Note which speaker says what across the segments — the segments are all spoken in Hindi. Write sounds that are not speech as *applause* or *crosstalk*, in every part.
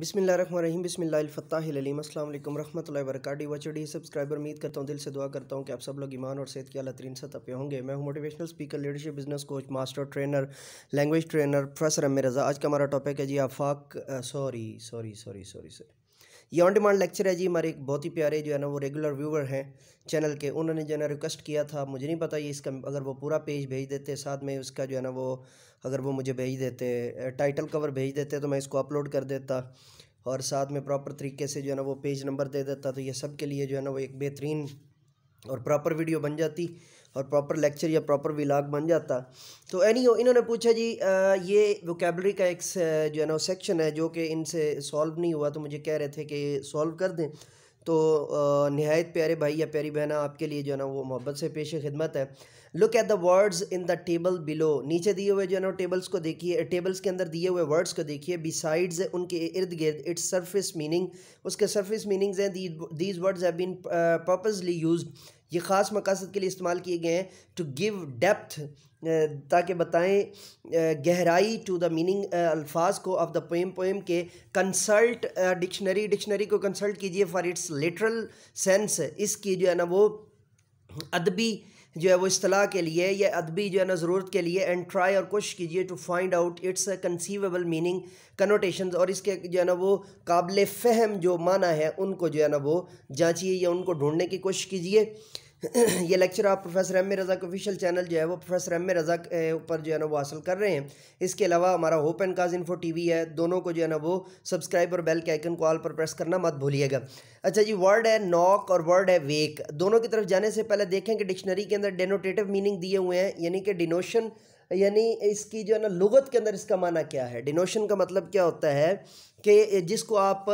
Speaker 1: बिसमिल रहीम बिसमिल्लाफ़तालीम अल्लाम वरहमल वरकटी वचड़ी सब्सक्राइबर उम्मीद करता हूँ दिल से दुआ करता हूँ कि आप सब लोग ईमान और सेहत की अला तरीन सतह पे होंगे मैं हूँ motivational speaker leadership business coach master trainer language trainer professor M Raza आज का हमारा टॉपिक है जी आफाक sorry sorry sorry sorry sorry ये ऑन डिमांड लेक्चर है जी हमारे एक बहुत ही प्यारे जो है ना वो रेगुलर व्यूवर हैं चैनल के उन्होंने जो है ना रिक्वेस्ट किया था मुझे नहीं पता ये इसका अगर वो पूरा पेज भेज देते साथ में उसका जो है ना वो अगर वो मुझे भेज देते टाइटल कवर भेज देते तो मैं इसको अपलोड कर देता और साथ में प्रॉपर तरीके से जो है ना वो पेज नंबर दे देता तो ये सब के लिए जो है ना वो एक बेहतरीन और प्रॉपर वीडियो बन जाती और प्रॉपर लेक्चर या प्रॉपर विलाग बन जाता तो एनी हो इन्होंने पूछा जी आ, ये वोकेबलरी का एक जो है ना सेक्शन है जो कि इनसे सॉल्व नहीं हुआ तो मुझे कह रहे थे कि सॉल्व कर दें तो नहायत प्यारे भाई या प्यारी बहना आपके लिए जो है ना वो मोहब्बत से पेश खिदमत है look at the words in the table below नीचे दिए हुए जो है ना टेबल्स को देखिए टेबल्स के अंदर दिए हुए वर्ड्स को देखिए बिसाइड्स उनके इर्द गिर्द इट्स सरफेस मीनिंग उसके सरफेस मीनिंग्स हैं these words have been purposely use ये ख़ास मकासद के लिए इस्तेमाल किए गए हैं टू गिव डेप्थ ताकि बताएं गहराई टू द मीनिंग अल्फाज को ऑफ द पोएम पोएम के कंसल्ट डिक्शनरी डिक्शनरी को कंसल्ट कीजिए फॉर इट्स लिटरल सेंस इसकी जो है ना वो अदबी जो है वो असलाह के लिए या अदबी जो है ना ज़रूरत के लिए एंड ट्राई और कोशिश कीजिए to find out its a conceivable meaning connotation और इसके जो है ना वो काबिल फ़हम जो माना है उनको जो है ना वो जाँचिए या उनको ढूंढने की कोशिश कीजिए *clears throat* ये लेक्चर आप प्रोफेसर एम ए रज़ा के ऑफिशियल चैनल जो है वो प्रोफेसर एम ए रज़ा के ऊपर जो है ना वो हासिल कर रहे हैं इसके अलावा हमारा होप एंड काज इन्फो वी है दोनों को जो है ना वो सब्सक्राइब और बेल के आइकन को ऑल पर प्रेस करना मत भूलिएगा अच्छा जी वर्ड है नॉक और वर्ड है वेक दोनों की तरफ जाने से पहले देखें कि डिक्शनरी के अंदर डेनोटेटिव मीनिंग दिए हुए हैं यानी कि डिनोशन यानी इसकी जो है ना लुगत के अंदर इसका माना क्या है डिनोशन का मतलब क्या होता है कि जिसको आप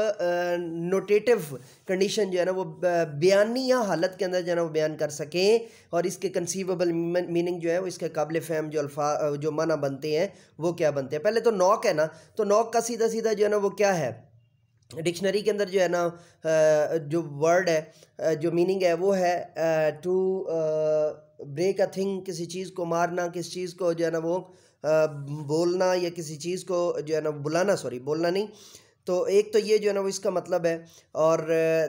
Speaker 1: नोटेटिव कंडीशन जो है ना वो बयानिया हालत के अंदर जो है ना वो बयान कर सकें और इसके कंसीवेबल मीनिंग जो है वो इसके काबिल फहम जो अल्फा जो माना बनते हैं वो क्या बनते हैं पहले तो नॉक है ना तो नॉक का सीधा सीधा जो है ना वो क्या है डिक्शनरी के अंदर जो है ना जो वर्ड है जो मीनिंग है वो है टू ब्रेक अ थिंग किसी चीज़ को मारना किसी चीज़ को जो है ना वो बोलना या किसी चीज़ को जो है ना बुलाना सॉरी बोलना नहीं तो एक तो ये जो है ना वो इसका मतलब है और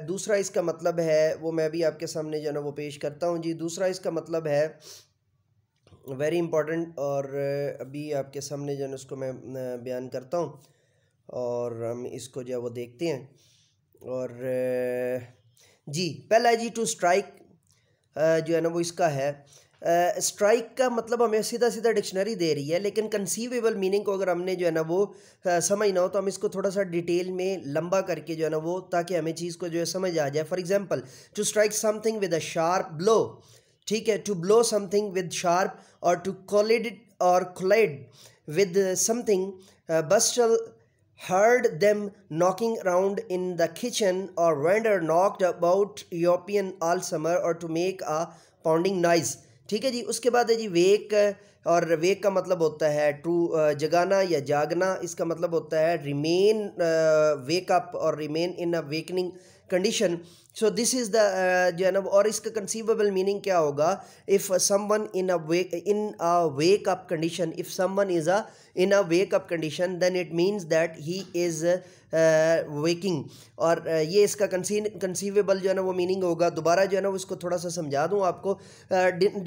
Speaker 1: दूसरा इसका मतलब है वो मैं भी आपके सामने जो है ना वो पेश करता हूँ जी दूसरा इसका मतलब है वेरी इंपॉर्टेंट और अभी आपके सामने जो है ना उसको मैं बयान करता हूँ और हम इसको जो है वो देखते हैं और जी पहला जी टू स्ट्राइक जो है ना वो इसका है स्ट्राइक uh, का मतलब हमें सीधा सीधा डिक्शनरी दे रही है लेकिन कंसीवेबल मीनिंग को अगर हमने जो है ना वो समझना हो तो हम इसको थोड़ा सा डिटेल में लंबा करके जो है ना वो ताकि हमें चीज़ को जो है समझ आ जाए for example to strike something with a sharp blow ठीक है to blow something with sharp और टू कोलिड और clad with something bustle heard them knocking around in the kitchen or render knocked about European all summer or to make a pounding noise ठीक है जी उसके बाद है जी वेक और वेक का मतलब होता है टू जगाना या जागना इसका मतलब होता है रिमेन वेक अप और remain in a wakening condition so this is the जो है ना और इसका कंसीवेबल मीनिंग क्या होगा if one in a way in a wake up condition if one is a in a wake up condition then it means that he is waking और uh, ये इसका कंसीवेबल जो है ना वो मीनिंग होगा दोबारा जो है ना उसको थोड़ा सा समझा दूँ आपको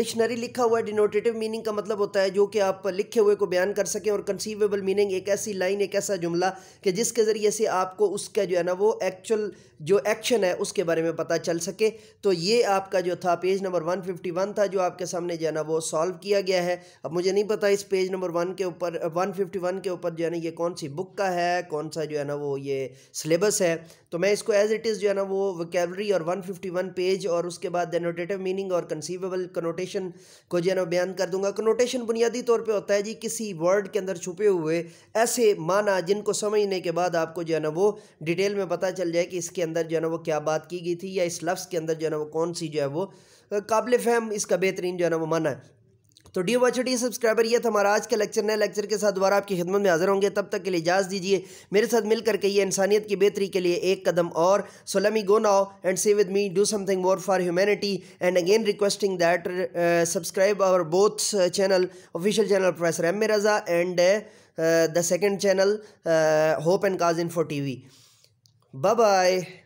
Speaker 1: डिक्शनरी uh, लिखा हुआ है डिनोटेटिव मीनिंग का मतलब होता है जो कि आप लिखे हुए को बयान कर सकें और कंसीवेबल मीनिंग एक ऐसी लाइन एक ऐसा जुमला कि जिसके ज़रिए से आपको उसका जो है ना वो एक्चुअल जो एक्शन है उसके बारे में पता चल सके तो ये आपका जो था पेज नंबर 151 था जो आपके सामने जो है ना वो सॉल्व किया गया है अब मुझे नहीं पता इस पेज नंबर वन के ऊपर 151 के ऊपर जो है ना ये कौन सी बुक का है कौन सा जो है ना वो ये सिलेबस है तो मैं इसको एज इट इज़ जो है ना वो वकेबलरी और 151 पेज और उसके बाद डेनोटेटिव मीनिंग और कंसीवेबल कनोटेशन को जो है ना बयान कर दूंगा कनोटेशन बुनियादी तौर पे होता है जी किसी वर्ड के अंदर छुपे हुए ऐसे माना जिनको समझने के बाद आपको जो है ना वो डिटेल में पता चल जाए कि इसके अंदर जो है वो क्या बात की गई थी या इस लफ्ज़ के अंदर जो है ना वो कौन सी जो है वो काबिल फहम इसका बेहतरीन जो है ना वो माना है तो डी वॉच डी सब्सक्राइबर ये था हमारा आज का लेक्चर नए लेक्चर के साथ दोबारा आपकी खिदमत में हाजिर होंगे तब तक के लिए इजाज़ दीजिए मेरे साथ मिल करके ये इंसानियत की बेहतरी के लिए एक कदम और so let me go now and say with me do something more for humanity and again requesting that subscribe our both channel official channel professor M A Raza and the second channel hope and cause in for T V bye